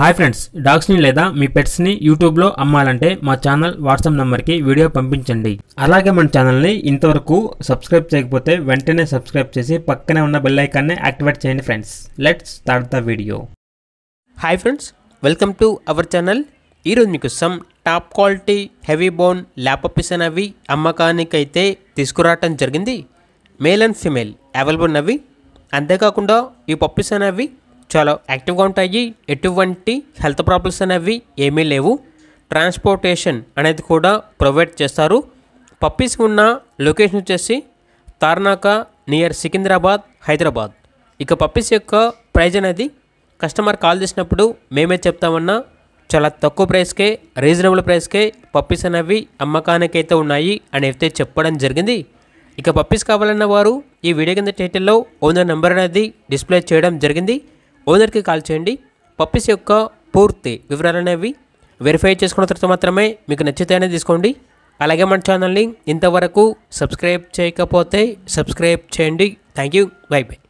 hi friends డాగ్స్ని లేదా మీ పెట్స్ని యూట్యూబ్లో అమ్మాలంటే మా ఛానల్ వాట్సాప్ నెంబర్కి వీడియో పంపించండి అలాగే మన ఛానల్ని ఇంతవరకు సబ్స్క్రైబ్ చేయకపోతే వెంటనే సబ్స్క్రైబ్ చేసి పక్కనే ఉన్న బెల్లైకాన్ని యాక్టివేట్ చేయండి friends let's start the video hi friends welcome to our channel ఈరోజు మీకు some top quality heavy bone ల్యాపపిసన్ అనేవి అమ్మకానికైతే తీసుకురావటం జరిగింది మేల్ అండ్ ఫిమేల్ అవైలబుల్ అవి అంతేకాకుండా ఈ పప్పిస్ అనేవి చాలా యాక్టివ్గా ఉంటాయి ఎటువంటి హెల్త్ ప్రాబ్లమ్స్ అనేవి ఏమీ లేవు ట్రాన్స్పోర్టేషన్ అనేది కూడా ప్రొవైడ్ చేస్తారు పప్పీస్కి ఉన్న లొకేషన్ వచ్చేసి తార్నాక నియర్ సికింద్రాబాద్ హైదరాబాద్ ఇక పప్పీస్ యొక్క ప్రైజ్ అనేది కస్టమర్ కాల్ చేసినప్పుడు మేమే చెప్తామన్నా చాలా తక్కువ ప్రైస్కే రీజనబుల్ ప్రైస్కే పప్పీస్ అనేవి అమ్మకానికి అయితే ఉన్నాయి అని అయితే చెప్పడం జరిగింది ఇక పప్పీస్ కావాలన్న వారు ఈ వీడియో కింద టైటిల్లో ఓనర్ నెంబర్ అనేది డిస్ప్లే చేయడం జరిగింది ఓనర్కి కాల్ చేయండి పప్పీస్ యొక్క పూర్తి వివరాలు అనేవి వెరిఫై చేసుకున్న తర్వాత మాత్రమే మీకు నచ్చితే అనేది తీసుకోండి అలాగే మన ఛానల్ని ఇంతవరకు సబ్స్క్రైబ్ చేయకపోతే సబ్స్క్రైబ్ చేయండి థ్యాంక్ యూ బై బై